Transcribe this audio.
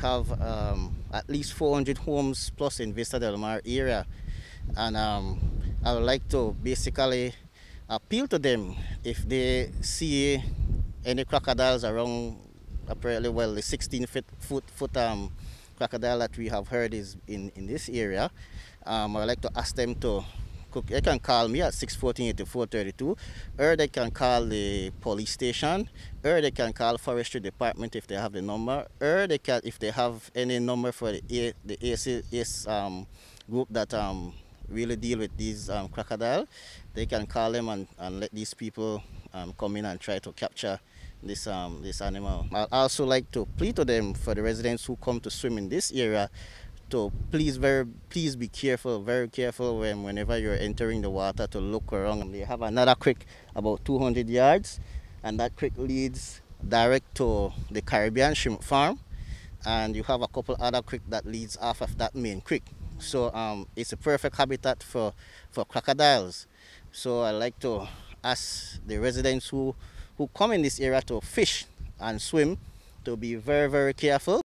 have um, at least 400 homes plus in Vista Del Mar area. And um, I would like to basically appeal to them if they see any crocodiles around apparently well the 16 foot foot, foot um, crocodile that we have heard is in, in this area. Um, I'd like to ask them to cook. They can call me at 648-432, or they can call the police station, or they can call forestry department if they have the number, or they can if they have any number for the A, the AC, um, group that um, really deal with these um, crocodile, they can call them and, and let these people um, come in and try to capture this um, this animal. I also like to plead to them for the residents who come to swim in this area so please, very please be careful, very careful when whenever you're entering the water to look around. You have another creek about 200 yards, and that creek leads direct to the Caribbean shrimp farm, and you have a couple other creek that leads off of that main creek. So um, it's a perfect habitat for for crocodiles. So I like to ask the residents who who come in this area to fish and swim to be very very careful.